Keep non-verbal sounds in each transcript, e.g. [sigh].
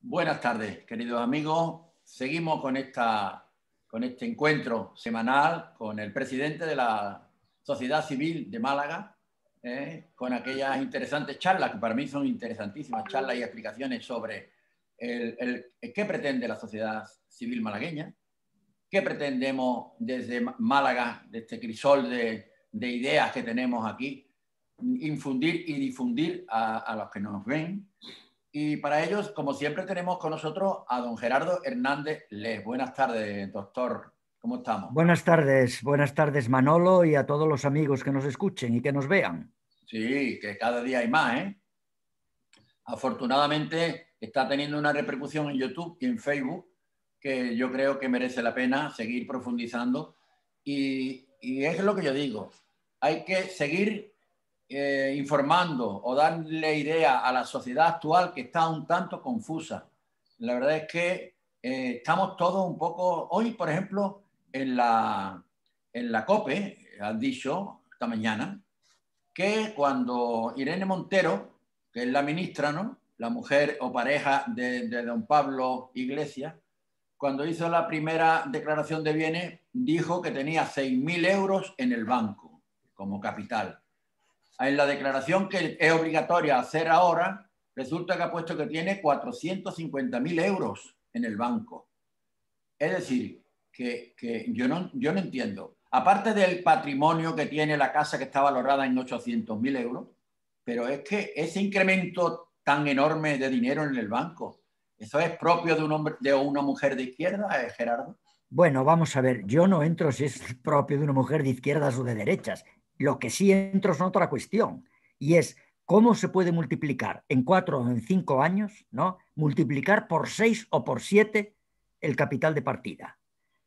Buenas tardes, queridos amigos. Seguimos con, esta, con este encuentro semanal con el presidente de la Sociedad Civil de Málaga, ¿eh? con aquellas interesantes charlas, que para mí son interesantísimas charlas y explicaciones sobre el, qué pretende la sociedad civil malagueña, qué pretendemos desde Málaga, de este crisol de, de ideas que tenemos aquí, infundir y difundir a, a los que nos ven, y para ellos, como siempre, tenemos con nosotros a don Gerardo Hernández Les. Buenas tardes, doctor. ¿Cómo estamos? Buenas tardes, buenas tardes, Manolo, y a todos los amigos que nos escuchen y que nos vean. Sí, que cada día hay más, ¿eh? Afortunadamente está teniendo una repercusión en YouTube y en Facebook que yo creo que merece la pena seguir profundizando. Y, y es lo que yo digo, hay que seguir eh, informando o darle idea a la sociedad actual que está un tanto confusa. La verdad es que eh, estamos todos un poco, hoy por ejemplo, en la, en la COPE, han dicho esta mañana, que cuando Irene Montero, que es la ministra, ¿no? la mujer o pareja de, de don Pablo Iglesias, cuando hizo la primera declaración de bienes, dijo que tenía 6.000 euros en el banco como capital en la declaración que es obligatoria hacer ahora, resulta que ha puesto que tiene 450 mil euros en el banco. Es decir, que, yo, no, yo no entiendo. Aparte del patrimonio que tiene la casa que está valorada en 800 mil euros, pero es que ese incremento tan enorme de dinero en el banco, ¿eso es propio de un hombre, de una mujer de izquierda, eh, Gerardo? Bueno, vamos a ver, yo no entro si es propio de una mujer de izquierdas o de derechas. Lo que sí entro es en otra cuestión y es cómo se puede multiplicar en cuatro o en cinco años, ¿no? Multiplicar por seis o por siete el capital de partida.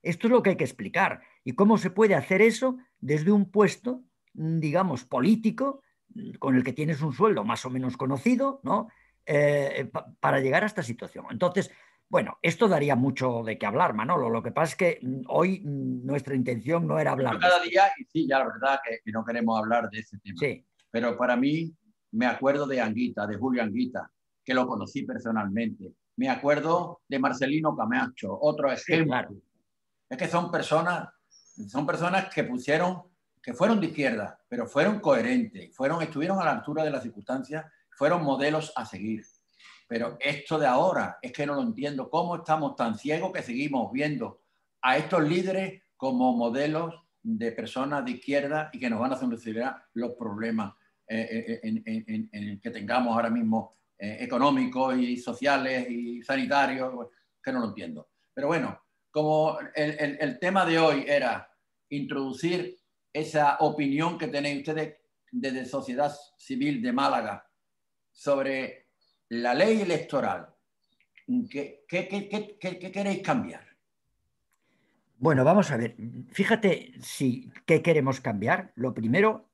Esto es lo que hay que explicar y cómo se puede hacer eso desde un puesto, mm, digamos, político mm, con el que tienes un sueldo más o menos conocido, ¿no? Eh, eh, para llegar a esta situación. Entonces, bueno, esto daría mucho de qué hablar, Manolo. Lo que pasa es que mm, hoy mm, nuestra intención no era hablar. Cada día, y sí, ya la verdad que, no queremos hablar de ese tema. Sí. Pero para mí, me acuerdo de Anguita, de Julio Anguita, que lo conocí personalmente. Me acuerdo de Marcelino Camacho, otro ejemplo. Es que son personas, son personas que pusieron, que fueron de izquierda, pero fueron coherentes, fueron, estuvieron a la altura de las circunstancias, fueron modelos a seguir. Pero esto de ahora es que no lo entiendo. ¿Cómo estamos tan ciegos que seguimos viendo a estos líderes como modelos de personas de izquierda y que nos van a solucionar los problemas eh, eh, eh, en, que tengamos ahora mismo económicos y sociales y sanitarios? Que no lo entiendo. Pero bueno, como el, el tema de hoy era introducir esa opinión que tenéis ustedes desde Sociedad Civil de Málaga sobre la ley electoral, ¿qué, queréis cambiar? Bueno, vamos a ver, fíjate si qué queremos cambiar. Lo primero,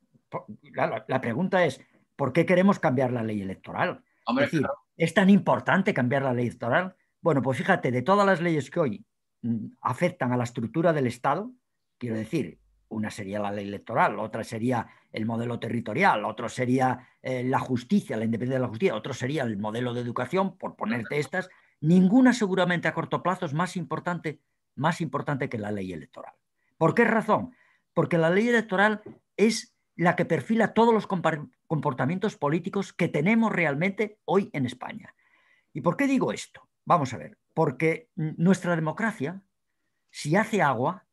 la, pregunta es, ¿por qué queremos cambiar la ley electoral? es ¿es tan importante cambiar la ley electoral? Bueno, pues fíjate, de todas las leyes que hoy mm, afectan a la estructura del Estado, quiero decir, una sería la ley electoral, otra sería el modelo territorial, otro sería eh, la justicia, la independencia de la justicia, otro sería el modelo de educación, por ponerte estas. Ninguna seguramente a corto plazo es más importante, más importante que la ley electoral. ¿Por qué razón? Porque la ley electoral es la que perfila todos los comportamientos políticos que tenemos realmente hoy en España. ¿Y por qué digo esto? Vamos a ver, porque nuestra democracia, si hace agua,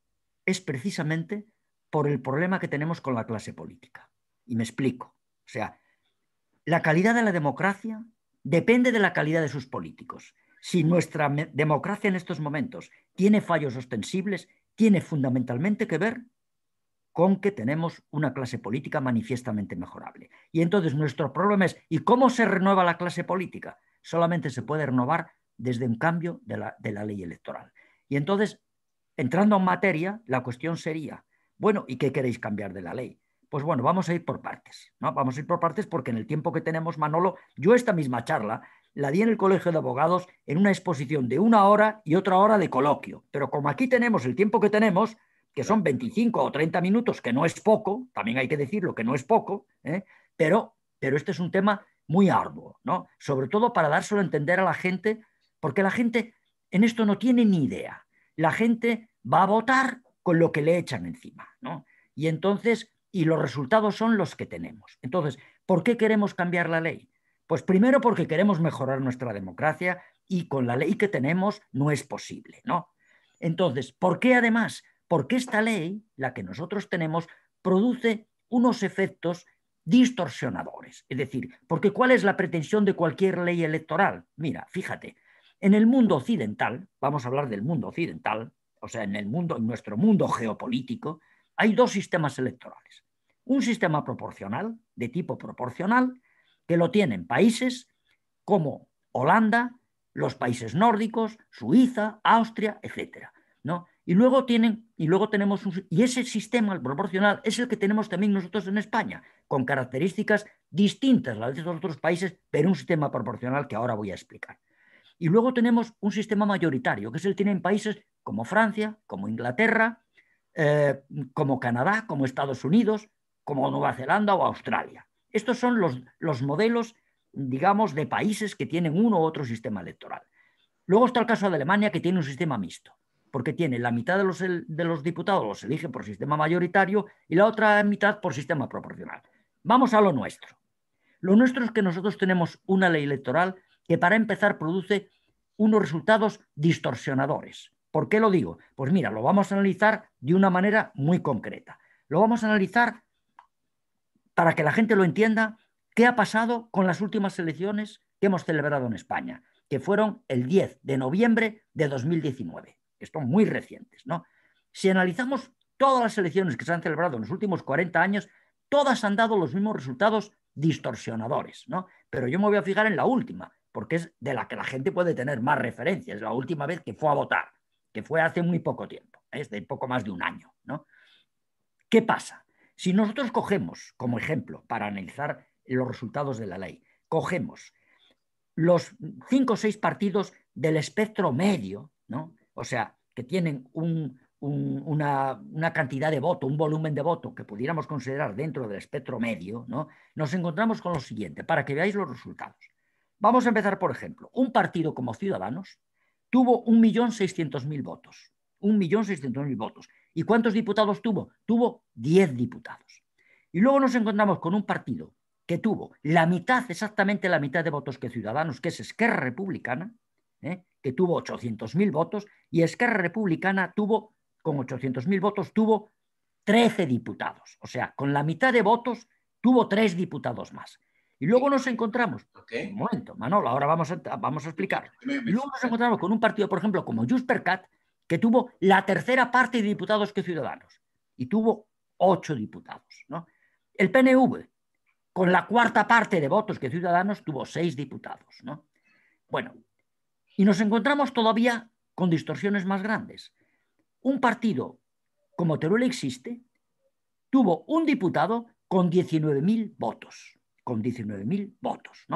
es precisamente por el problema que tenemos con la clase política. Y me explico. O sea, la calidad de la democracia depende de la calidad de sus políticos. Si nuestra democracia en estos momentos tiene fallos ostensibles, tiene fundamentalmente que ver con que tenemos una clase política manifiestamente mejorable. Y entonces nuestro problema es, ¿y cómo se renueva la clase política? Solamente se puede renovar desde un cambio de la, de la ley electoral. Y entonces, entrando en materia, la cuestión sería, bueno, ¿y qué queréis cambiar de la ley? Pues bueno, vamos a ir por partes, ¿no? Vamos a ir por partes porque en el tiempo que tenemos, Manolo, yo esta misma charla la di en el Colegio de Abogados en una exposición de una hora y otra hora de coloquio. Pero como aquí tenemos el tiempo que tenemos, que son 25 o 30 minutos, que no es poco, también hay que decirlo que no es poco, ¿eh? pero, pero este es un tema muy arduo, ¿no? Sobre todo para dárselo a entender a la gente, porque la gente en esto no tiene ni idea. La gente va a votar con lo que le echan encima. ¿no? Y entonces, y los resultados son los que tenemos. Entonces, ¿por qué queremos cambiar la ley? Pues primero porque queremos mejorar nuestra democracia y con la ley que tenemos no es posible, ¿no? Entonces, ¿por qué además? Porque esta ley, la que nosotros tenemos, produce unos efectos distorsionadores. Es decir, porque ¿cuál es la pretensión de cualquier ley electoral? Mira, fíjate, en el mundo occidental, vamos a hablar del mundo occidental, o sea, en el mundo, en nuestro mundo geopolítico, hay dos sistemas electorales. Un sistema proporcional, de tipo proporcional, que lo tienen países como Holanda, los países nórdicos, Suiza, Austria, etc. Y luego tienen y luego tenemos y ese sistema proporcional es el que tenemos también nosotros en España, con características distintas a las de otros países, pero un sistema proporcional que ahora voy a explicar. Y luego tenemos un sistema mayoritario, que es el que tienen países como Francia, como Inglaterra, eh, como Canadá, como Estados Unidos, como Nueva Zelanda o Australia. Estos son los, modelos, digamos, de países que tienen uno u otro sistema electoral. Luego está el caso de Alemania, que tiene un sistema mixto, porque tiene la mitad de los, de los diputados los elige por sistema mayoritario y la otra mitad por sistema proporcional. Vamos a lo nuestro. Lo nuestro es que nosotros tenemos una ley electoral que para empezar produce unos resultados distorsionadores. ¿Por qué lo digo? Pues mira, lo vamos a analizar de una manera muy concreta. Lo vamos a analizar para que la gente lo entienda qué ha pasado con las últimas elecciones que hemos celebrado en España, que fueron el 10 de noviembre de 2019, que son muy recientes, ¿no? Si analizamos todas las elecciones que se han celebrado en los últimos 40 años, todas han dado los mismos resultados distorsionadores, ¿no? Pero yo me voy a fijar en la última, porque es de la que la gente puede tener más referencias, la última vez que fue a votar, que fue hace muy poco tiempo, es de poco más de un año. ¿no? ¿Qué pasa? Si nosotros cogemos como ejemplo para analizar los resultados de la ley, cogemos los cinco o seis partidos del espectro medio, ¿no? o sea, que tienen una, una, cantidad de voto, un volumen de voto que pudiéramos considerar dentro del espectro medio, ¿no? nos encontramos con lo siguiente, para que veáis los resultados. Vamos a empezar, por ejemplo, un partido como Ciudadanos, tuvo 1.600.000 votos. 1.600.000 votos. ¿Y cuántos diputados tuvo? Tuvo 10 diputados. Y luego nos encontramos con un partido que tuvo la mitad, exactamente la mitad de votos que Ciudadanos, que es Esquerra Republicana, ¿eh? que tuvo 800.000 votos, y Esquerra Republicana tuvo, con 800.000 votos, tuvo 13 diputados. O sea, con la mitad de votos tuvo tres diputados más. Y luego nos encontramos, un momento, Manolo, ahora vamos a, vamos a explicar. Luego nos encontramos con un partido, por ejemplo, como Juspercat, que tuvo la tercera parte de diputados que ciudadanos y tuvo ocho diputados. El PNV, con la cuarta parte de votos que ciudadanos, tuvo seis diputados. Bueno, y nos encontramos todavía con distorsiones más grandes. Un partido como Teruel existe, tuvo un diputado con 19.000 votos con 19.000 votos,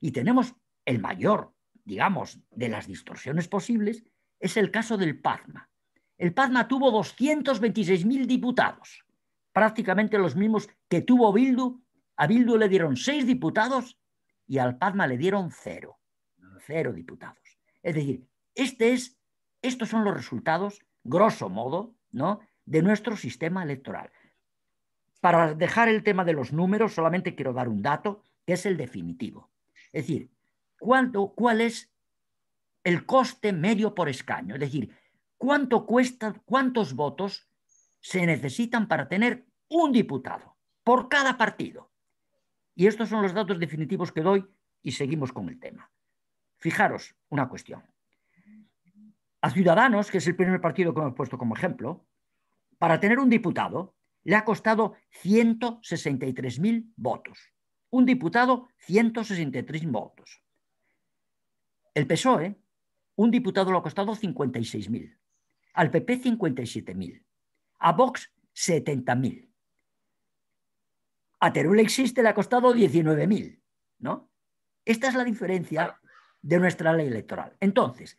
Y tenemos el mayor, digamos, de las distorsiones posibles, es el caso del PADMA El PAZMA tuvo 226.000 diputados, prácticamente los mismos que tuvo Bildu. A Bildu le dieron seis diputados y al PAZMA le dieron cero, cero diputados. Es decir, este es, estos son los resultados, grosso modo, ¿no? de nuestro sistema electoral. Para dejar el tema de los números, solamente quiero dar un dato, que es el definitivo. Es decir, ¿cuánto, ¿cuál es el coste medio por escaño? Es decir, ¿cuánto cuesta, cuántos votos se necesitan para tener un diputado por cada partido? Y estos son los datos definitivos que doy y seguimos con el tema. Fijaros una cuestión. A Ciudadanos, que es el primer partido que hemos puesto como ejemplo, para tener un diputado le ha costado 163.000 votos. Un diputado, 163 votos. El PSOE, un diputado le ha costado 56.000. Al PP, 57.000. A Vox, 70.000. A Teruel existe le ha costado 19.000. ¿no? Esta es la diferencia de nuestra ley electoral. Entonces,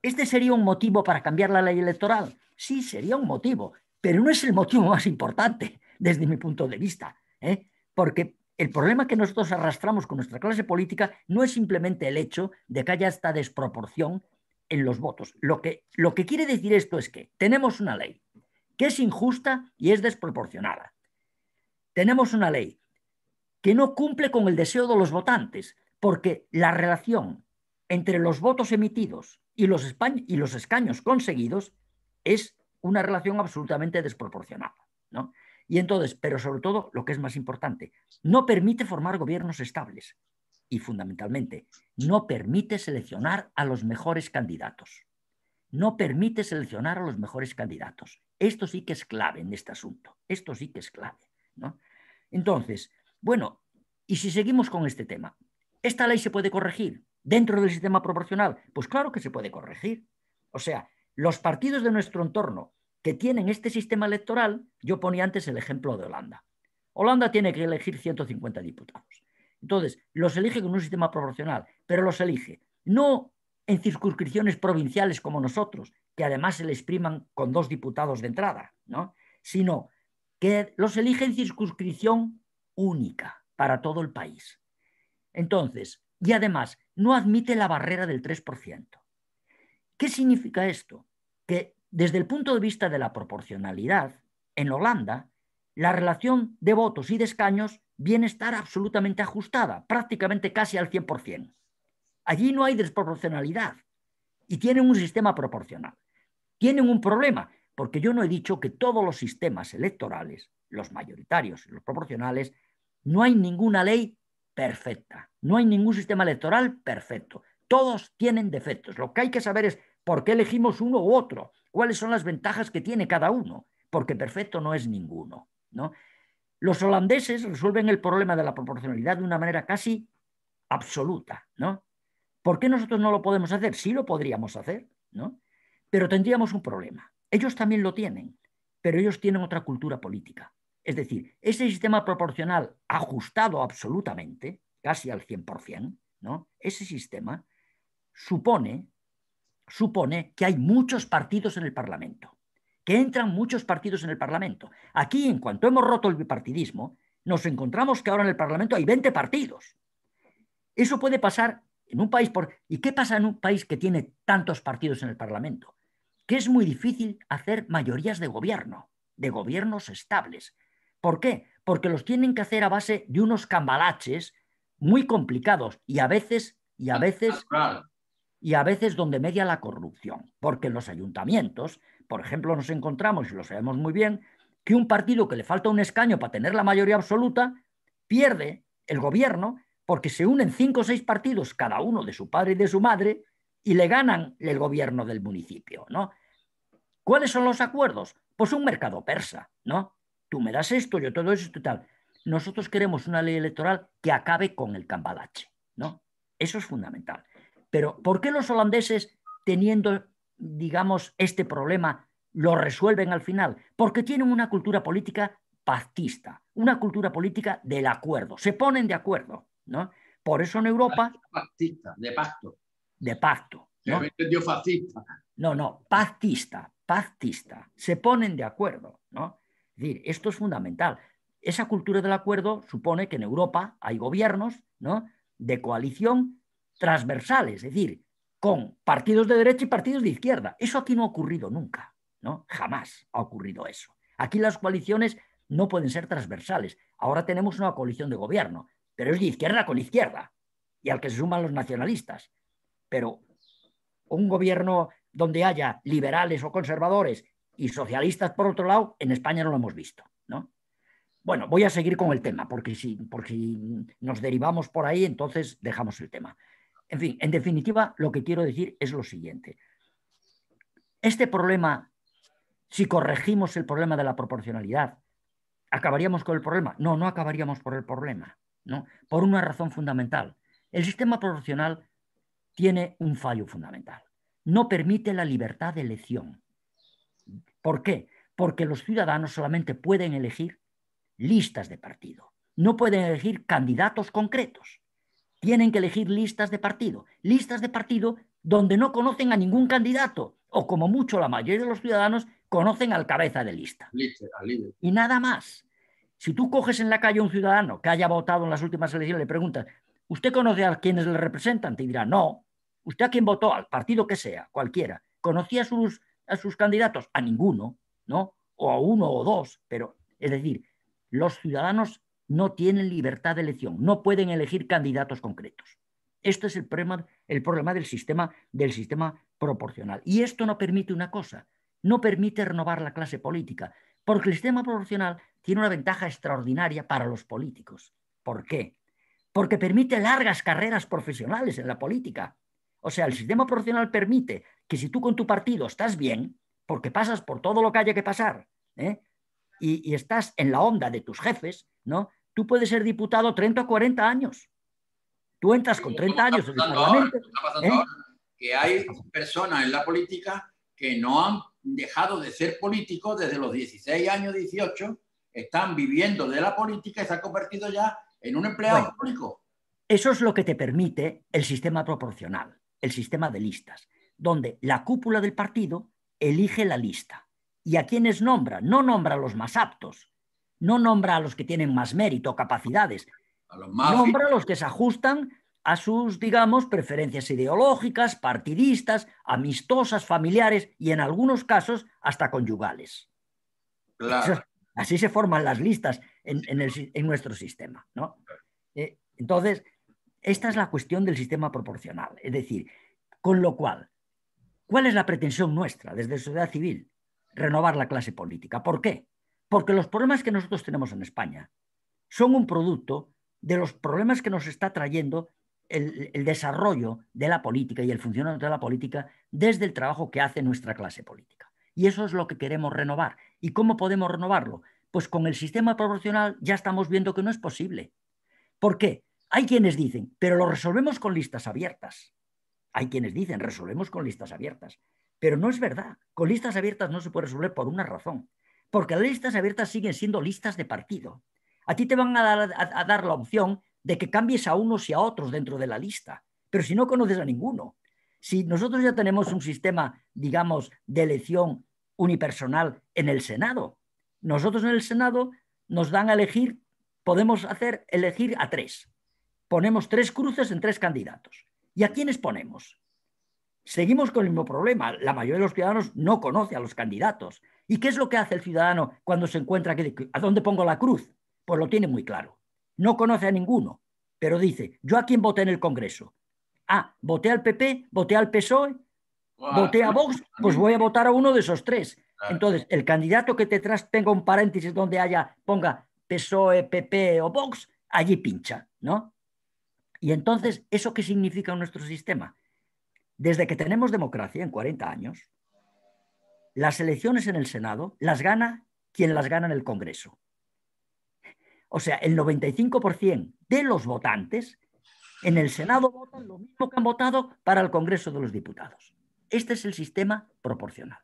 ¿este sería un motivo para cambiar la ley electoral? Sí, sería un motivo pero no es el motivo más importante desde mi punto de vista, ¿eh? porque el problema que nosotros arrastramos con nuestra clase política no es simplemente el hecho de que haya esta desproporción en los votos. Lo que, lo que quiere decir esto es que tenemos una ley que es injusta y es desproporcionada. Tenemos una ley que no cumple con el deseo de los votantes, porque la relación entre los votos emitidos y los, y los escaños conseguidos es una relación absolutamente desproporcionada. ¿no? Y entonces, pero sobre todo, lo que es más importante, no permite formar gobiernos estables y fundamentalmente, no permite seleccionar a los mejores candidatos. No permite seleccionar a los mejores candidatos. Esto sí que es clave en este asunto. Esto sí que es clave. ¿no? Entonces, bueno, y si seguimos con este tema, ¿esta ley se puede corregir dentro del sistema proporcional? Pues claro que se puede corregir. O sea, los partidos de nuestro entorno que tienen este sistema electoral, yo ponía antes el ejemplo de Holanda. Holanda tiene que elegir 150 diputados. Entonces, los elige con un sistema proporcional, pero los elige no en circunscripciones provinciales como nosotros, que además se les priman con dos diputados de entrada, ¿no? sino que los elige en circunscripción única para todo el país. Entonces, y además, no admite la barrera del 3%. ¿Qué significa esto? Que desde el punto de vista de la proporcionalidad, en Holanda, la relación de votos y de escaños viene a estar absolutamente ajustada, prácticamente casi al 100%. Allí no hay desproporcionalidad y tienen un sistema proporcional. Tienen un problema, porque yo no he dicho que todos los sistemas electorales, los mayoritarios y los proporcionales, no hay ninguna ley perfecta, no hay ningún sistema electoral perfecto. Todos tienen defectos. Lo que hay que saber es por qué elegimos uno u otro, cuáles son las ventajas que tiene cada uno, porque perfecto no es ninguno. ¿no? Los holandeses resuelven el problema de la proporcionalidad de una manera casi absoluta. ¿no? ¿Por qué nosotros no lo podemos hacer? Sí lo podríamos hacer, ¿no? pero tendríamos un problema. Ellos también lo tienen, pero ellos tienen otra cultura política. Es decir, ese sistema proporcional ajustado absolutamente, casi al 100%, ¿no? ese sistema supone, supone que hay muchos partidos en el Parlamento, que entran muchos partidos en el Parlamento. Aquí, en cuanto hemos roto el bipartidismo, nos encontramos que ahora en el Parlamento hay 20 partidos. Eso puede pasar en un país por... ¿Y qué pasa en un país que tiene tantos partidos en el Parlamento? Que es muy difícil hacer mayorías de gobierno, de gobiernos estables. ¿Por qué? Porque los tienen que hacer a base de unos cambalaches muy complicados y a veces y a veces y a veces donde media la corrupción, porque en los ayuntamientos, por ejemplo, nos encontramos, y lo sabemos muy bien, que un partido que le falta un escaño para tener la mayoría absoluta pierde el gobierno porque se unen cinco o seis partidos, cada uno de su padre y de su madre, y le ganan el gobierno del municipio, ¿no? ¿Cuáles son los acuerdos? Pues un mercado persa, ¿no? Tú me das esto, yo todo esto y tal. Nosotros queremos una ley electoral que acabe con el cambalache, ¿no? Eso es fundamental. Pero ¿por qué los holandeses, teniendo, digamos, este problema, lo resuelven al final? Porque tienen una cultura política pactista, una cultura política del acuerdo. Se ponen de acuerdo, ¿no? Por eso en Europa... Pactista, de pacto. De pacto. ¿no? No, no, pactista, pactista. Se ponen de acuerdo, ¿no? Es decir, esto es fundamental. Esa cultura del acuerdo supone que en Europa hay gobiernos, ¿no? De coalición transversales, es decir, con partidos de derecha y partidos de izquierda. Eso aquí no ha ocurrido nunca, ¿no? Jamás ha ocurrido eso. Aquí las coaliciones no pueden ser transversales. Ahora tenemos una coalición de gobierno, pero es de izquierda con izquierda, y al que se suman los nacionalistas. Pero un gobierno donde haya liberales o conservadores y socialistas por otro lado, en España no lo hemos visto, ¿no? Bueno, voy a seguir con el tema, porque porque si nos derivamos por ahí, entonces dejamos el tema. En fin, en definitiva, lo que quiero decir es lo siguiente. Este problema, si corregimos el problema de la proporcionalidad, ¿acabaríamos con el problema? No, no acabaríamos por el problema, ¿no? por una razón fundamental. El sistema proporcional tiene un fallo fundamental. No permite la libertad de elección. ¿Por qué? Porque los ciudadanos solamente pueden elegir listas de partido. No pueden elegir candidatos concretos tienen que elegir listas de partido, listas de partido donde no conocen a ningún candidato, o como mucho la mayoría de los ciudadanos conocen al cabeza de lista. Y nada más. Si tú coges en la calle a un ciudadano que haya votado en las últimas elecciones y le preguntas, ¿usted conoce a quienes le representan? Te dirá, no. ¿Usted a quién votó? Al partido que sea, cualquiera. ¿Conocía sus, a sus candidatos? A ninguno, ¿no? O a uno o dos, pero es decir, los ciudadanos no tienen libertad de elección, no pueden elegir candidatos concretos. Esto es el problema, del, sistema, del sistema proporcional. Y esto no permite una cosa, no permite renovar la clase política, porque el sistema proporcional tiene una ventaja extraordinaria para los políticos. ¿Por qué? Porque permite largas carreras profesionales en la política. O sea, el sistema proporcional permite que si tú con tu partido estás bien, porque pasas por todo lo que haya que pasar, ¿eh? y, estás en la onda de tus jefes, ¿no? tú puedes ser diputado 30 o 40 años. Tú entras con 30 años en ¿eh? que hay personas en la política que no han dejado de ser políticos desde los 16 años, 18, están viviendo de la política y se han convertido ya en un empleado público. Eso es lo que te permite el sistema proporcional, el sistema de listas, donde la cúpula del partido elige la lista. ¿Y a quienes nombra? No nombra a los más aptos, no nombra a los que tienen más mérito o capacidades, nombra a los que se ajustan a sus, digamos, preferencias ideológicas, partidistas, amistosas, familiares y en algunos casos hasta conyugales. así se forman las listas en, nuestro sistema. Eh, entonces, esta es la cuestión del sistema proporcional. Es decir, con lo cual, ¿cuál es la pretensión nuestra desde sociedad civil? Renovar la clase política. ¿Por qué? Porque los problemas que nosotros tenemos en España son un producto de los problemas que nos está trayendo el, desarrollo de la política y el funcionamiento de la política desde el trabajo que hace nuestra clase política. Y eso es lo que queremos renovar. ¿Y cómo podemos renovarlo? Pues con el sistema proporcional ya estamos viendo que no es posible. ¿Por qué? Hay quienes dicen, pero lo resolvemos con listas abiertas. Hay quienes dicen, resolvemos con listas abiertas. Pero no es verdad. Con listas abiertas no se puede resolver por una razón porque las listas abiertas siguen siendo listas de partido. A ti te van a dar, dar la opción de que cambies a unos y a otros dentro de la lista, pero si no conoces a ninguno, si nosotros ya tenemos un sistema, digamos, de elección unipersonal en el Senado, nosotros en el Senado nos dan a elegir, podemos hacer elegir a tres. Ponemos tres cruces en tres candidatos. ¿Y a quiénes ponemos? Seguimos con el mismo problema. La mayoría de los ciudadanos no conoce a los candidatos. ¿Y qué es lo que hace el ciudadano cuando se encuentra que a dónde pongo la cruz? Pues lo tiene muy claro. No conoce a ninguno, pero dice, ¿yo a quién voté en el Congreso? Ah, voté al PP, voté al PSOE, voté a Vox, pues voy a votar a uno de esos tres. Entonces, el candidato que te tenga un paréntesis donde haya, ponga PSOE, PP o Vox, allí pincha, ¿no? Y entonces, ¿eso qué significa nuestro sistema? desde que tenemos democracia en 40 años, las elecciones en el Senado las gana quien las gana en el Congreso. O sea, el 95% de los votantes en el Senado votan lo mismo que han votado para el Congreso de los Diputados. Este es el sistema proporcional.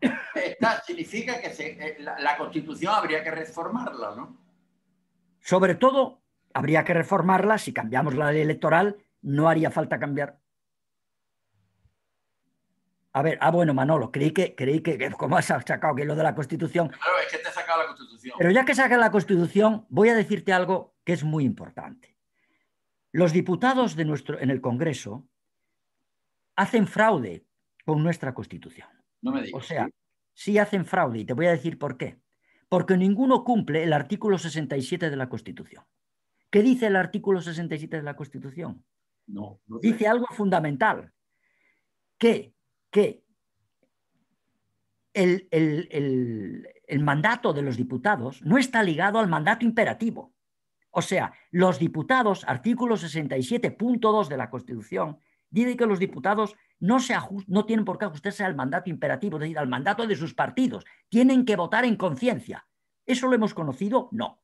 Esta eh, significa que eh, la, la, Constitución habría que reformarla, ¿no? Sobre todo, habría que reformarla si cambiamos la ley electoral, no haría falta cambiar a ver, ah, bueno, Manolo, creí que, creí que, como has sacado que lo de la Constitución. Claro, es que te he sacado la Constitución. Pero ya que saca la Constitución, voy a decirte algo que es muy importante. Los diputados de nuestro, en el Congreso hacen fraude con nuestra Constitución. No me digas. O sea, sí. hacen fraude y te voy a decir por qué. Porque ninguno cumple el artículo 67 de la Constitución. ¿Qué dice el artículo 67 de la Constitución? No, no dice algo fundamental, que que el, mandato de los diputados no está ligado al mandato imperativo. O sea, los diputados, artículo 67.2 de la Constitución, dice que los diputados no, se no tienen por qué ajustarse al mandato imperativo, es decir, al mandato de sus partidos. Tienen que votar en conciencia. ¿Eso lo hemos conocido? No.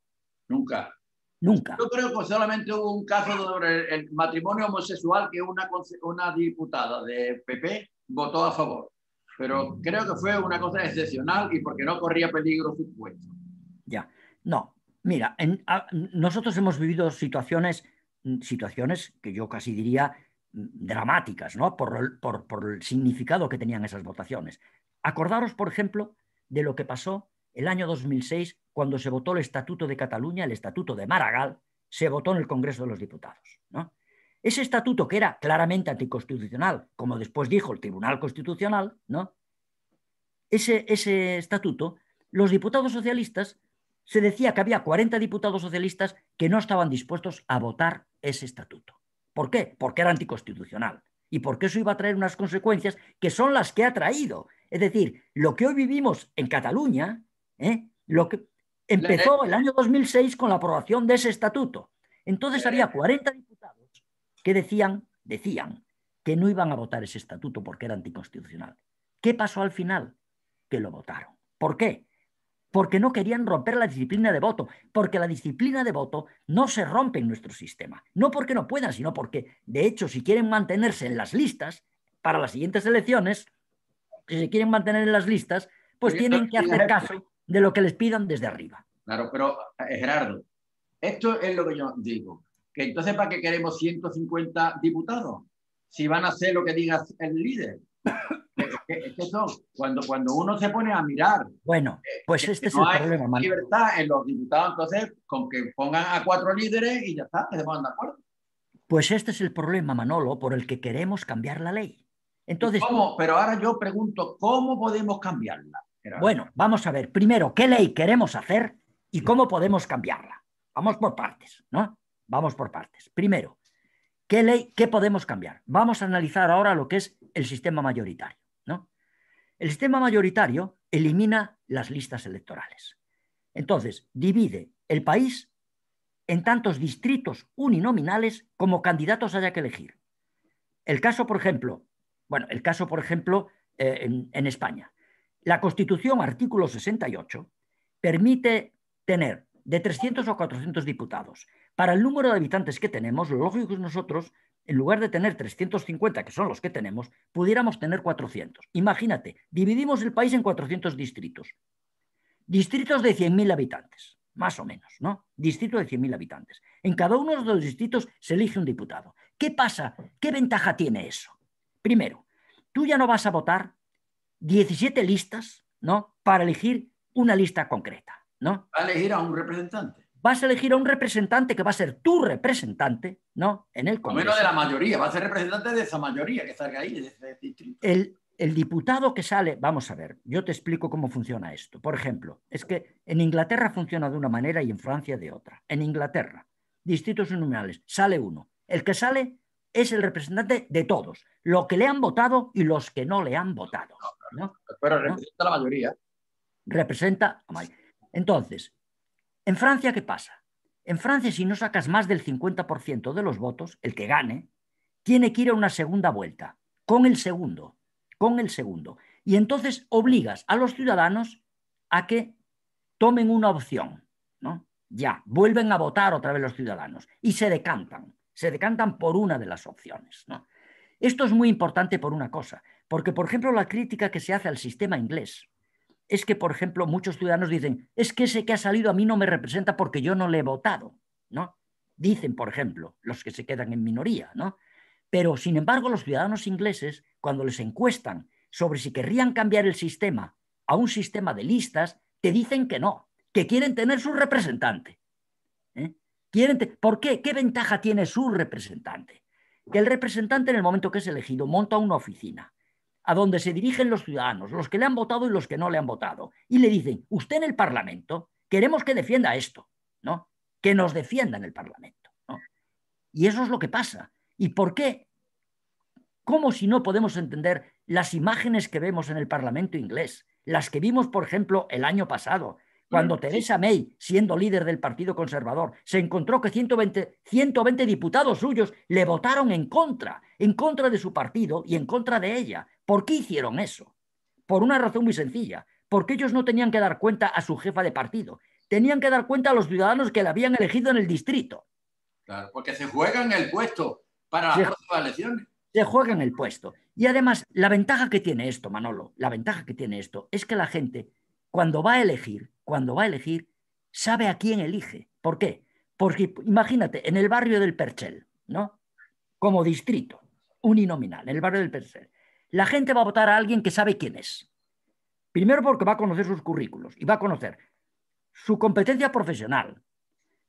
Nunca. Nunca. Yo creo que solamente hubo un caso sobre el matrimonio homosexual que una, una diputada de PP votó a favor, pero creo que fue una cosa excepcional y porque no corría peligro su puesto. Ya, no. Mira, nosotros hemos vivido situaciones, mm, situaciones que yo casi diría mm, dramáticas, ¿no? Por, por el significado que tenían esas votaciones. Acordaros, por ejemplo, de lo que pasó el año 2006 cuando se votó el Estatuto de Cataluña, el Estatuto de Maragall, se votó en el Congreso de los Diputados. ¿no? Ese estatuto que era claramente anticonstitucional, como después dijo el Tribunal Constitucional, ¿no? Ese, ese estatuto, los diputados socialistas, se decía que había 40 diputados socialistas que no estaban dispuestos a votar ese estatuto. ¿Por qué? Porque era anticonstitucional y porque eso iba a traer unas consecuencias que son las que ha traído. Es decir, lo que hoy vivimos en Cataluña, ¿eh? lo que empezó el año 2006 con la aprobación de ese estatuto. Entonces había 40 diputados que decían, decían que no iban a votar ese estatuto porque era anticonstitucional. ¿Qué pasó al final? Que lo votaron. ¿Por qué? Porque no querían romper la disciplina de voto, porque la disciplina de voto no se rompe en nuestro sistema. No porque no puedan, sino porque, de hecho, si quieren mantenerse en las listas para las siguientes elecciones, si se quieren mantener en las listas, pues tienen que hacer caso de lo que les pidan desde arriba. Claro, pero eh, Gerardo, esto es lo que yo digo. Que entonces, ¿para qué queremos 150 diputados? Si van a hacer lo que diga el líder. es [coughs] que, cuando, cuando uno se pone a mirar. Bueno, eh, pues este es no el hay problema. libertad en los diputados, entonces, con que pongan a cuatro líderes y ya está, que se pongan de acuerdo. Pues este es el problema, Manolo, por el que queremos cambiar la ley. Entonces, Pero ahora yo pregunto, ¿cómo podemos cambiarla? Bueno, vamos a ver, primero, ¿qué ley queremos hacer y cómo podemos cambiarla? Vamos por partes, ¿no? Vamos por partes. Primero, ¿qué ley, qué podemos cambiar? Vamos a analizar ahora lo que es el sistema mayoritario. ¿no? El sistema mayoritario elimina las listas electorales. Entonces, divide el país en tantos distritos uninominales como candidatos haya que elegir. El caso, por ejemplo, bueno, el caso, por ejemplo, eh, en España. La Constitución, artículo 68, permite tener de 300 o 400 diputados para el número de habitantes que tenemos, lo lógico es nosotros, en lugar de tener 350, que son los que tenemos, pudiéramos tener 400. Imagínate, dividimos el país en 400 distritos. Distritos de 100.000 habitantes, más o menos, ¿no? Distrito de 100.000 habitantes. En cada uno de los distritos se elige un diputado. ¿Qué pasa? ¿Qué ventaja tiene eso? Primero, tú ya no vas a votar 17 listas, ¿no? Para elegir una lista concreta, ¿no? Va a elegir a un representante vas a elegir a un representante que va a ser tu representante, ¿no? En el Congreso. menos de la mayoría, va a ser representante de esa mayoría que salga ahí, de ese distrito. El, diputado que sale, vamos a ver, yo te explico cómo funciona esto. Por ejemplo, es que en Inglaterra funciona de una manera y en Francia de otra. En Inglaterra, distritos nominales, sale uno. El que sale es el representante de todos, lo que le han votado y los que no le han votado. Pero representa la mayoría. Representa a Entonces, en Francia, ¿qué pasa? En Francia, si no sacas más del 50% de los votos, el que gane, tiene que ir a una segunda vuelta, con el segundo, con el segundo. Y entonces obligas a los ciudadanos a que tomen una opción, ¿no? Ya, vuelven a votar otra vez los ciudadanos y se decantan, se decantan por una de las opciones, Esto es muy importante por una cosa, porque por ejemplo la crítica que se hace al sistema inglés es que, por ejemplo, muchos ciudadanos dicen, es que ese que ha salido a mí no me representa porque yo no le he votado, ¿no? Dicen, por ejemplo, los que se quedan en minoría, ¿no? Pero, sin embargo, los ciudadanos ingleses, cuando les encuestan sobre si querrían cambiar el sistema a un sistema de listas, te dicen que no, que quieren tener su representante. ¿eh? ¿Por qué? ¿Qué ventaja tiene su representante? Que el representante en el momento que es elegido monta una oficina a donde se dirigen los ciudadanos, los que le han votado y los que no le han votado, y le dicen, usted en el Parlamento, queremos que defienda esto, ¿no? Que nos defienda en el Parlamento. Y eso es lo que pasa. ¿Y por qué? ¿Cómo si no podemos entender las imágenes que vemos en el Parlamento inglés? Las que vimos, por ejemplo, el año pasado, cuando Theresa May, siendo líder del Partido Conservador, se encontró que 120, 120, diputados suyos le votaron en contra, en contra de su partido y en contra de ella. ¿Por qué hicieron eso? Por una razón muy sencilla, porque ellos no tenían que dar cuenta a su jefa de partido, tenían que dar cuenta a los ciudadanos que la habían elegido en el distrito. Claro, porque se juegan el puesto para las próximas elecciones. Se juegan el puesto. Y además, la ventaja que tiene esto, Manolo, la ventaja que tiene esto es que la gente, cuando va a elegir, cuando va a elegir, sabe a quién elige. ¿Por qué? Porque imagínate, en el barrio del Perchel, ¿no? Como distrito uninominal, en el barrio del Perchel la gente va a votar a alguien que sabe quién es. Primero porque va a conocer sus currículos y va a conocer su competencia profesional,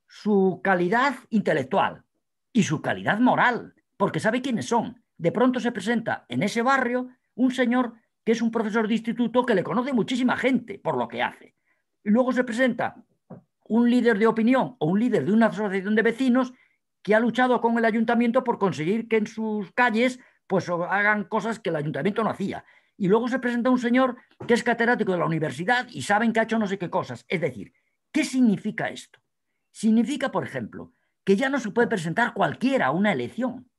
su calidad intelectual y su calidad moral, porque sabe quiénes son. De pronto se presenta en ese barrio un señor que es un profesor de instituto que le conoce muchísima gente por lo que hace. Y luego se presenta un líder de opinión o un líder de una asociación de vecinos que ha luchado con el ayuntamiento por conseguir que en sus calles pues hagan cosas que el ayuntamiento no hacía. Y luego se presenta un señor que es catedrático de la universidad y saben que ha hecho no sé qué cosas. Es decir, ¿qué significa esto? Significa, por ejemplo, que ya no se puede presentar cualquiera a una elección.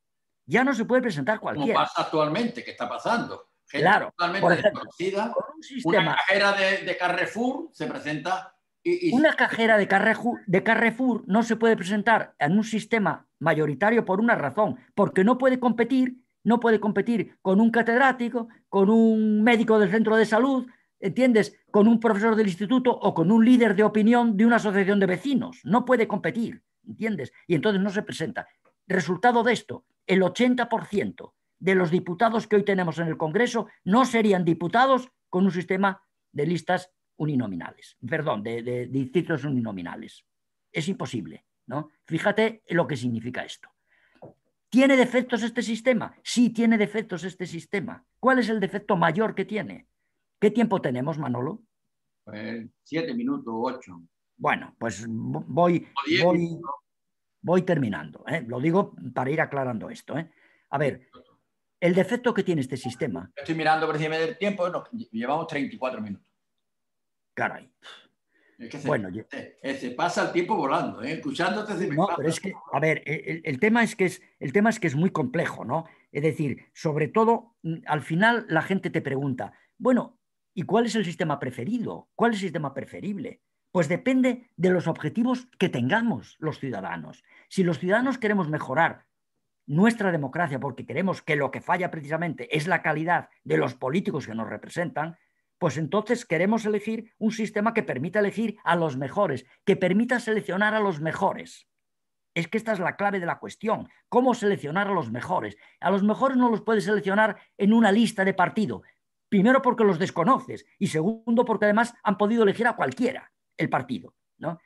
Ya no se puede presentar cualquiera. ¿Cómo pasa actualmente, que está pasando. claro, una cajera de, Carrefour se presenta. Y, Una cajera de de Carrefour no se puede presentar en un sistema mayoritario por una razón, porque no puede competir no puede competir con un catedrático, con un médico del centro de salud, ¿entiendes? Con un profesor del instituto o con un líder de opinión de una asociación de vecinos. No puede competir, ¿entiendes? Y entonces no se presenta. Resultado de esto, el 80% de los diputados que hoy tenemos en el Congreso no serían diputados con un sistema de listas uninominales, perdón, de, de, distritos uninominales. Es imposible, ¿no? Fíjate lo que significa esto. ¿Tiene defectos este sistema? Sí, tiene defectos este sistema. ¿Cuál es el defecto mayor que tiene? ¿Qué tiempo tenemos, Manolo? Pues siete minutos, ocho. Bueno, pues voy, voy, voy terminando. ¿eh? Lo digo para ir aclarando esto. ¿eh? A ver, el defecto que tiene este sistema. Estoy mirando precisamente el tiempo, llevamos 34 minutos. Caray bueno, yo... Eh, se, pasa el tiempo volando, ¿eh? escuchándote pero es que, a ver, el, tema es que es, el tema es que es muy complejo, ¿no? Es decir, sobre todo, mm, al final la gente te pregunta, bueno, ¿y cuál es el sistema preferido? ¿Cuál es el sistema preferible? Pues depende de los objetivos que tengamos los ciudadanos. Si los ciudadanos queremos mejorar nuestra democracia porque queremos que lo que falla precisamente es la calidad de los políticos que nos representan, pues entonces queremos elegir un sistema que permita elegir a los mejores, que permita seleccionar a los mejores. Es que esta es la clave de la cuestión. ¿Cómo seleccionar a los mejores? A los mejores no los puedes seleccionar en una lista de partido. Primero porque los desconoces y segundo porque además han podido elegir a cualquiera el partido. ¿no?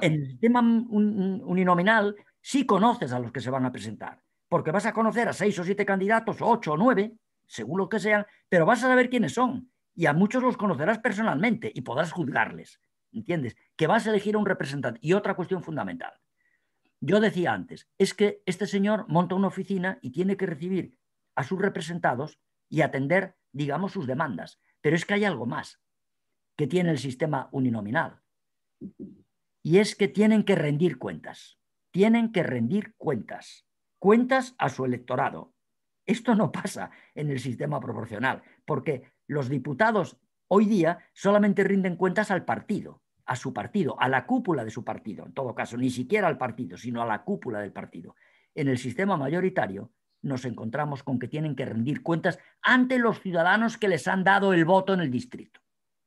En el tema uninominal sí conoces a los que se van a presentar, porque vas a conocer a seis o siete candidatos, o ocho o nueve, según lo que sean, pero vas a saber quiénes son y a muchos los conocerás personalmente y podrás juzgarles. ¿Entiendes? Que vas a elegir a un representante. Y otra cuestión fundamental. Yo decía antes, es que este señor monta una oficina y tiene que recibir a sus representados y atender, digamos, sus demandas. Pero es que hay algo más que tiene el sistema uninominal. Y es que tienen que rendir cuentas. Tienen que rendir cuentas. Cuentas a su electorado. Esto no pasa en el sistema proporcional, porque los diputados hoy día solamente rinden cuentas al partido, a su partido, a la cúpula de su partido, en todo caso, ni siquiera al partido, sino a la cúpula del partido. En el sistema mayoritario nos encontramos con que tienen que rendir cuentas ante los ciudadanos que les han dado el voto en el distrito.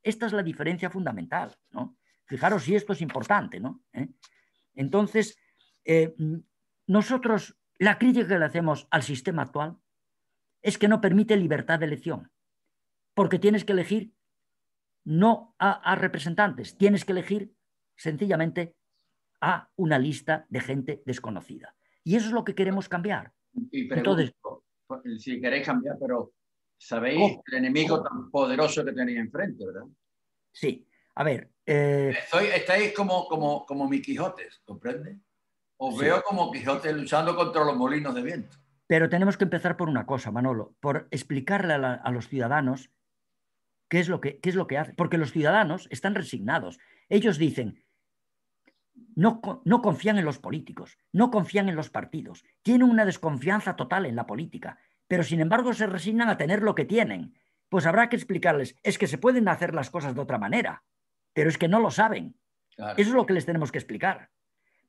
Esta es la diferencia fundamental, ¿no? Fijaros si esto es importante, ¿no? ¿Eh? Entonces, eh, nosotros, la crítica que le hacemos al sistema actual es que no permite libertad de elección porque tienes que elegir no a, representantes, tienes que elegir sencillamente a una lista de gente desconocida. Y eso es lo que queremos cambiar. Entonces, pues, si queréis cambiar, pero sabéis oh. el enemigo tan poderoso que tenéis enfrente, ¿verdad? Sí, a ver. Eh, estáis como, como, como mi Quijotes, ¿comprende? Os veo como Quijote luchando contra los molinos de viento. Pero tenemos que empezar por una cosa, Manolo, por explicarle a los ciudadanos ¿Qué es lo que, qué es lo que hace? Porque los ciudadanos están resignados. Ellos dicen, no, no, confían en los políticos, no confían en los partidos, tienen una desconfianza total en la política, pero sin embargo se resignan a tener lo que tienen. Pues habrá que explicarles, es que se pueden hacer las cosas de otra manera, pero es que no lo saben. Eso es lo que les tenemos que explicar.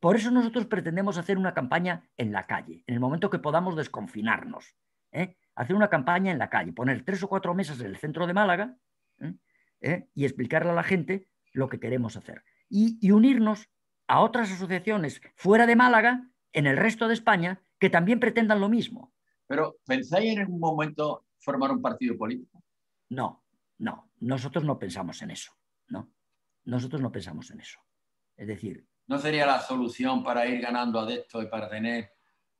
Por eso nosotros pretendemos hacer una campaña en la calle, en el momento que podamos desconfinarnos. ¿eh? Hacer una campaña en la calle, poner tres o cuatro mesas en el centro de Málaga ¿eh? y explicarle a la gente lo que queremos hacer. Y, unirnos a otras asociaciones fuera de Málaga, en el resto de España, que también pretendan lo mismo. Pero, ¿pensáis en algún momento formar un partido político? No, no, nosotros no pensamos en eso, ¿no? Nosotros no pensamos en eso. Es decir... ¿No sería la solución para ir ganando adeptos y para tener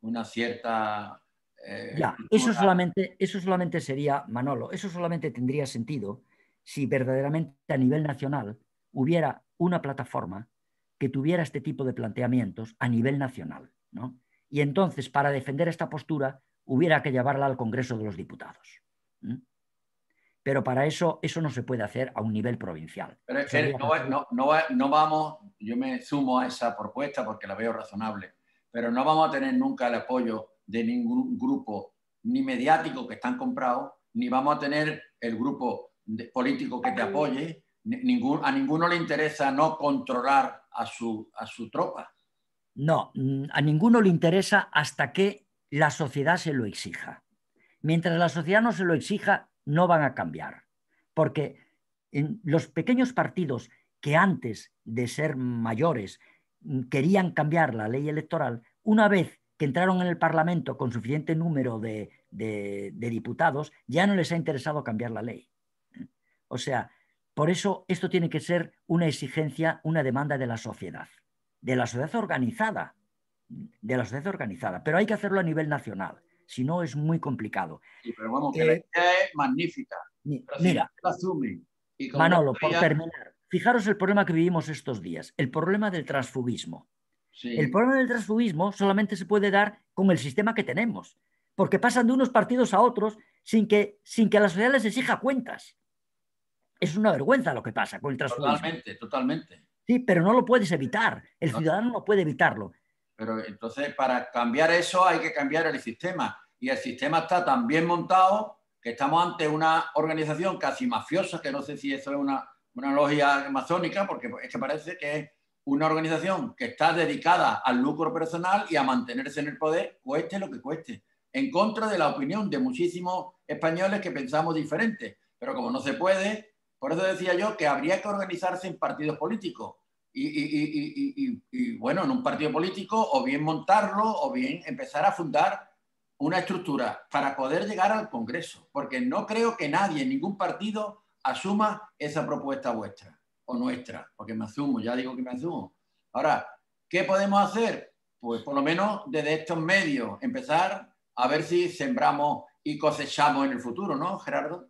una cierta... Eh, ya, eso solamente, eso solamente sería, Manolo, eso solamente tendría sentido si verdaderamente a nivel nacional hubiera una plataforma que tuviera este tipo de planteamientos a nivel nacional. ¿no? Y entonces, para defender esta postura, hubiera que llevarla al Congreso de los Diputados. Pero para eso, eso no se puede hacer a un nivel provincial. Pero es no, no vamos, yo me sumo a esa propuesta porque la veo razonable, pero no vamos a tener nunca el apoyo de ningún grupo, ni mediático que están comprados, ni vamos a tener el grupo político que te apoye. a ninguno le interesa no controlar a su, a su tropa. No, mm, a ninguno le interesa hasta que la sociedad se lo exija. Mientras la sociedad no se lo exija, no van a cambiar. Porque en los pequeños partidos que antes de ser mayores mm, querían cambiar la ley electoral, una vez que entraron en el Parlamento con suficiente número de diputados, ya no les ha interesado cambiar la ley. O sea, por eso esto tiene que ser una exigencia, una demanda de la sociedad, de la sociedad organizada, de la sociedad organizada, pero hay que hacerlo a nivel nacional, si no es muy complicado. pero vamos, eh, es magnífica. mira, Manolo, por terminar, fijaros el problema que vivimos estos días, el problema del transfugismo. El problema del transfugismo solamente se puede dar con el sistema que tenemos, porque pasan de unos partidos a otros sin que, sin que la sociedad les exija cuentas. Es una vergüenza lo que pasa con el Totalmente, totalmente. Sí, pero no lo puedes evitar. El ciudadano no puede evitarlo. Pero entonces, para cambiar eso hay que cambiar el sistema. Y el sistema está tan bien montado que estamos ante una organización casi mafiosa, que no sé si eso es una, una logia masónica, porque es que parece que es una organización que está dedicada al lucro personal y a mantenerse en el poder, cueste lo que cueste, en contra de la opinión de muchísimos españoles que pensamos diferente. Pero como no se puede, por eso decía yo que habría que organizarse en partidos políticos. Y, bueno, en un partido político, o bien montarlo, o bien empezar a fundar una estructura para poder llegar al Congreso. Porque no creo que nadie, ningún partido, asuma esa propuesta vuestra o nuestra, porque me asumo, ya digo que me asumo. Ahora, ¿qué podemos hacer? Pues por lo menos desde estos medios empezar a ver si sembramos y cosechamos en el futuro, ¿no, Gerardo?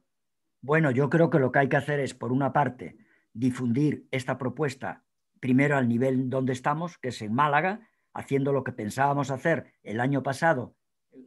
Bueno, yo creo que lo que hay que hacer es, por una parte, difundir esta propuesta primero al nivel donde estamos, que es en Málaga, haciendo lo que pensábamos hacer el año pasado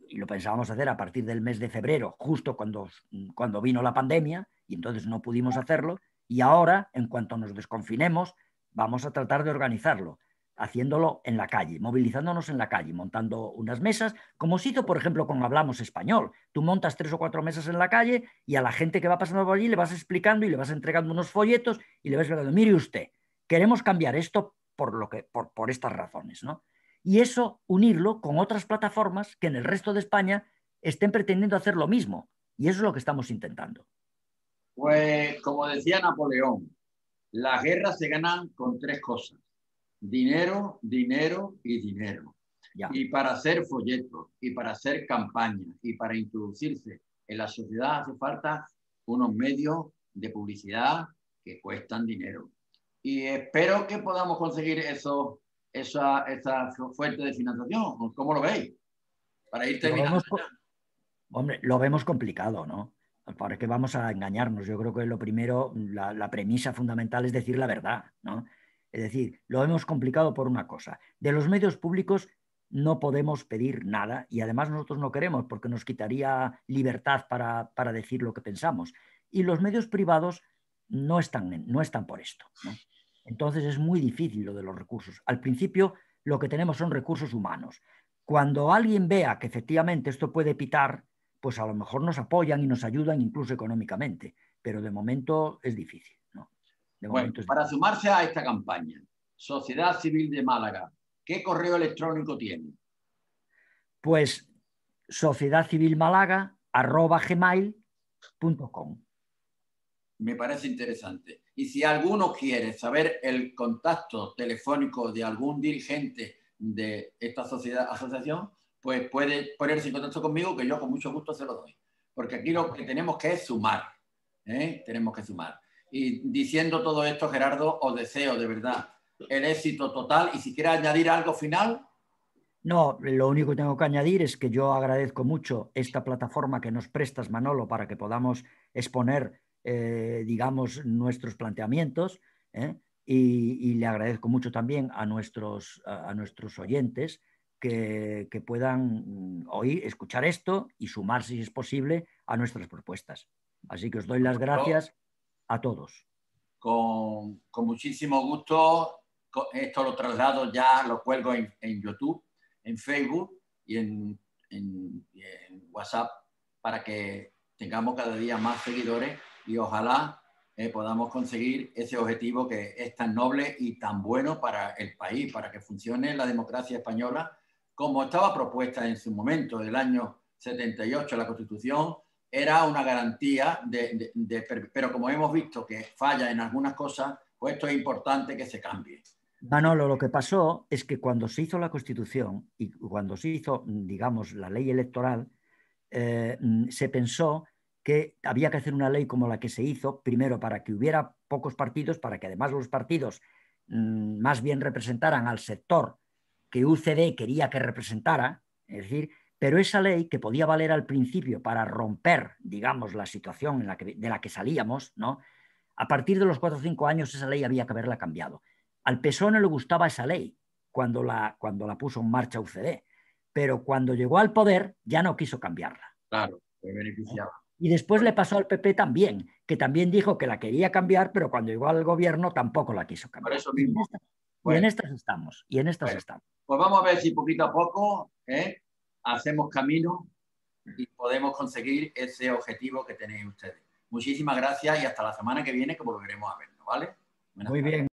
y lo pensábamos hacer a partir del mes de febrero, justo cuando, cuando vino la pandemia, y entonces no pudimos hacerlo, y ahora, en cuanto nos desconfinemos, vamos a tratar de organizarlo haciéndolo en la calle, movilizándonos en la calle, montando unas mesas, como se hizo, por ejemplo, con Hablamos Español. Tú montas tres o cuatro mesas en la calle y a la gente que va pasando por allí le vas explicando y le vas entregando unos folletos y le vas diciendo, mire usted, queremos cambiar esto por, lo por, por estas razones. ¿no? Y eso, unirlo con otras plataformas que en el resto de España estén pretendiendo hacer lo mismo. Y eso es lo que estamos intentando. Pues, como decía Napoleón, las guerras se ganan con tres cosas dinero, dinero y dinero. Y para hacer folletos, y para hacer campañas, y para introducirse en la sociedad hace falta unos medios de publicidad que cuestan dinero. Y espero que podamos conseguir eso, esa, esa fuente de financiación. ¿Cómo lo veis? Para ir terminando. Lo vemos, hombre, lo vemos complicado, ¿no? que vamos a engañarnos. Yo creo que lo primero, la, la premisa fundamental es decir la verdad, ¿no? Es decir, lo hemos complicado por una cosa. De los medios públicos no podemos pedir nada y además nosotros no queremos porque nos quitaría libertad para, decir lo que pensamos. Y los medios privados no están, no están por esto. Entonces es muy difícil lo de los recursos. Al principio lo que tenemos son recursos humanos. Cuando alguien vea que efectivamente esto puede pitar, pues a lo mejor nos apoyan y nos ayudan incluso económicamente, pero de momento es difícil para sumarse a esta campaña, Sociedad Civil de Málaga, ¿qué correo electrónico tiene? Pues sociedad civil Me parece interesante. Y si alguno quiere saber el contacto telefónico de algún dirigente de esta sociedad, asociación, pues puede ponerse en contacto conmigo, que yo con mucho gusto se lo doy. Porque aquí lo que tenemos que es sumar. ¿eh? Tenemos que sumar. Y diciendo todo esto, Gerardo, os deseo de verdad el éxito total. Y si quieres añadir algo final. No, lo único que tengo que añadir es que yo agradezco mucho esta plataforma que nos prestas, Manolo, para que podamos exponer, eh, digamos, nuestros planteamientos. ¿eh? Y, le agradezco mucho también a nuestros, nuestros oyentes que, que, puedan mm, oír, escuchar esto y sumarse, si es posible, a nuestras propuestas. Así que os doy las gracias a todos. Con, muchísimo gusto, esto lo traslado ya, lo cuelgo en, YouTube, en Facebook y en, WhatsApp para que tengamos cada día más seguidores y ojalá eh, podamos conseguir ese objetivo que es tan noble y tan bueno para el país, para que funcione la democracia española como estaba propuesta en su momento, del año 78, la Constitución era una garantía, de, pero como hemos visto que falla en algunas cosas, pues esto es importante que se cambie. Manolo, lo que pasó es que cuando se hizo la Constitución y cuando se hizo, digamos, la ley electoral, eh, se pensó que había que hacer una ley como la que se hizo, primero para que hubiera pocos partidos, para que además los partidos mm, más bien representaran al sector que UCD quería que representara, es decir, pero esa ley que podía valer al principio para romper, digamos, la situación de la que salíamos, ¿no? A partir de los cuatro o cinco años esa ley había que haberla cambiado. Al PSOE no le gustaba esa ley cuando la, cuando la puso en marcha UCD, pero cuando llegó al poder ya no quiso cambiarla. Claro, se Y después le pasó al PP también, que también dijo que la quería cambiar, pero cuando llegó al gobierno tampoco la quiso cambiar. Por eso mismo. Y en, estas, estamos, y en estas estamos. Pues vamos a ver si poquito a poco ¿eh? hacemos camino y podemos conseguir ese objetivo que tenéis ustedes. Muchísimas gracias y hasta la semana que viene que volveremos a vernos, ¿vale? Muy bien.